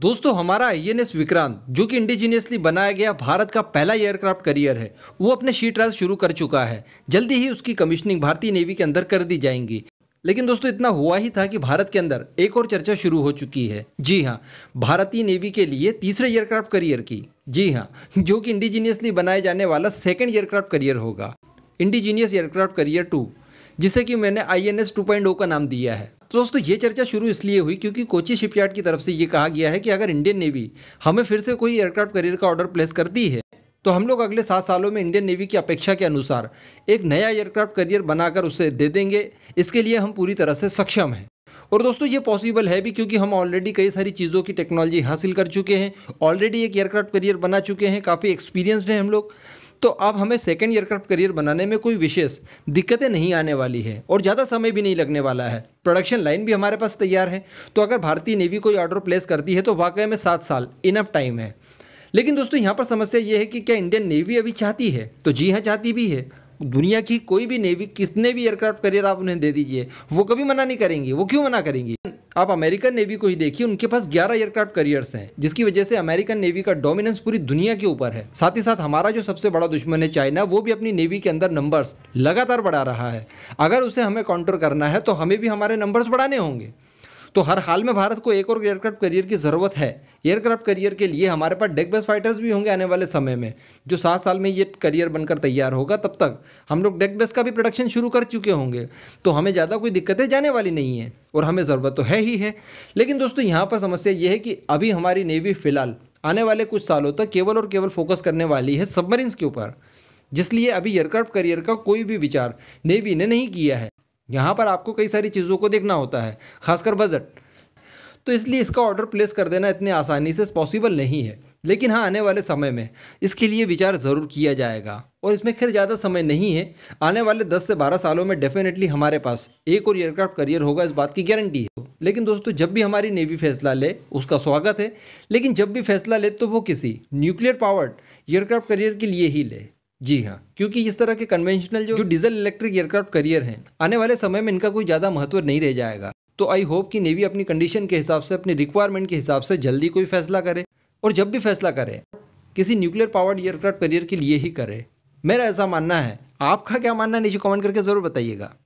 दोस्तों हमारा आई N S Vikrant जो कि इंडिजीनियसली बनाया गया भारत का पहला एयरक्राफ्ट करियर है वो अपने शी ट्रायल शुरू कर चुका है जल्दी ही उसकी कमिश्निंग भारतीय नेवी के अंदर कर दी जाएंगी लेकिन दोस्तों इतना हुआ ही था कि भारत के अंदर एक और चर्चा शुरू हो चुकी है जी हाँ भारतीय नेवी के लिए तीसरे एयरक्राफ्ट करियर की जी हाँ जो कि इंडिजीनियसली बनाए जाने वाला सेकेंड एयरक्राफ्ट करियर होगा इंडिजीनियस एयरक्राफ्ट करियर टू जिसे कि मैंने I N S two point O का नाम दिया है तो दोस्तों ये चर्चा शुरू इसलिए हुई क्योंकि कोची शिपयार्ड की तरफ से ये कहा गया है कि अगर इंडियन नेवी हमें फिर से कोई एयरक्राफ्ट करियर का ऑर्डर प्लेस करती है तो हम लोग अगले सात सालों में इंडियन नेवी की अपेक्षा के अनुसार एक नया एयरक्राफ्ट करियर बनाकर उसे दे देंगे इसके लिए हम पूरी तरह से सक्षम हैं और दोस्तों ये पॉसिबल है भी क्योंकि हम ऑलरेडी कई सारी चीज़ों की टेक्नोलॉजी हासिल कर चुके हैं ऑलरेडी एक एयरक्राफ्ट करियर बना चुके हैं काफ़ी एक्सपीरियंसड हैं हम लोग तो अब हमें सेकेंड एयरक्राफ्ट करियर बनाने में कोई विशेष दिक्कतें नहीं आने वाली है और ज़्यादा समय भी नहीं लगने वाला है प्रोडक्शन लाइन भी हमारे पास तैयार है तो अगर भारतीय नेवी कोई ऑर्डर प्लेस करती है तो वाकई में सात साल इनफ टाइम है लेकिन दोस्तों यहाँ पर समस्या ये है कि क्या इंडियन नेवी अभी चाहती है तो जी हाँ चाहती भी है दुनिया की कोई भी नेवी कितने भी एयरक्राफ्ट करियर आप उन्हें दे दीजिए वो कभी मना नहीं करेंगी वो क्यों मना करेंगी आप अमेरिकन नेवी को ही देखिए उनके पास ग्यारह एयरक्राफ्ट करियर्स हैं जिसकी वजह से अमेरिकन नेवी का डोमिनेंस पूरी दुनिया के ऊपर है साथ ही साथ हमारा जो सबसे बड़ा दुश्मन है चाइना वो भी अपनी नेवी के अंदर नंबर्स लगातार बढ़ा रहा है अगर उसे हमें काउंटर करना है तो हमें भी हमारे नंबर्स बढ़ाने होंगे तो हर हाल में भारत को एक और एयरक्राफ्ट करियर की ज़रूरत है एयरक्राफ्ट करियर के लिए हमारे पास डेक बेस फाइटर्स भी होंगे आने वाले समय में जो सात साल में ये करियर बनकर तैयार होगा तब तक हम लोग डेक बेस का भी प्रोडक्शन शुरू कर चुके होंगे तो हमें ज़्यादा कोई दिक्कतें जाने वाली नहीं है और हमें ज़रूरत तो है ही है लेकिन दोस्तों यहाँ पर समस्या ये है कि अभी हमारी नेवी फिलहाल आने वाले कुछ सालों तक केवल और केवल फोकस करने वाली है सबमरीन्स के ऊपर जिसलिए अभी एयरक्राफ्ट करियर का कोई भी विचार नेवी ने नहीं किया है यहाँ पर आपको कई सारी चीज़ों को देखना होता है खासकर बजट तो इसलिए इसका ऑर्डर प्लेस कर देना इतनी आसानी से पॉसिबल नहीं है लेकिन हाँ आने वाले समय में इसके लिए विचार ज़रूर किया जाएगा और इसमें खैर ज़्यादा समय नहीं है आने वाले 10 से 12 सालों में डेफिनेटली हमारे पास एक और एयरक्राफ्ट करियर होगा इस बात की गारंटी है लेकिन दोस्तों जब भी हमारी नेवी फैसला ले उसका स्वागत है लेकिन जब भी फैसला ले तो वो किसी न्यूक्लियर पावर्ड एयरक्राफ्ट करियर के लिए ही ले जी हाँ क्योंकि इस तरह के कन्वेंशनल जो, जो डीजल इलेक्ट्रिक एयरक्राफ्ट करियर हैं आने वाले समय में इनका कोई ज़्यादा महत्व नहीं रह जाएगा तो आई होप कि नेवी अपनी कंडीशन के हिसाब से अपनी रिक्वायरमेंट के हिसाब से जल्दी कोई फैसला करे और जब भी फैसला करे किसी न्यूक्लियर पावर्ड एयरक्राफ्ट करियर के लिए ही करे मेरा ऐसा मानना है आपका क्या मानना है नीचे कमेंट करके ज़रूर बताइएगा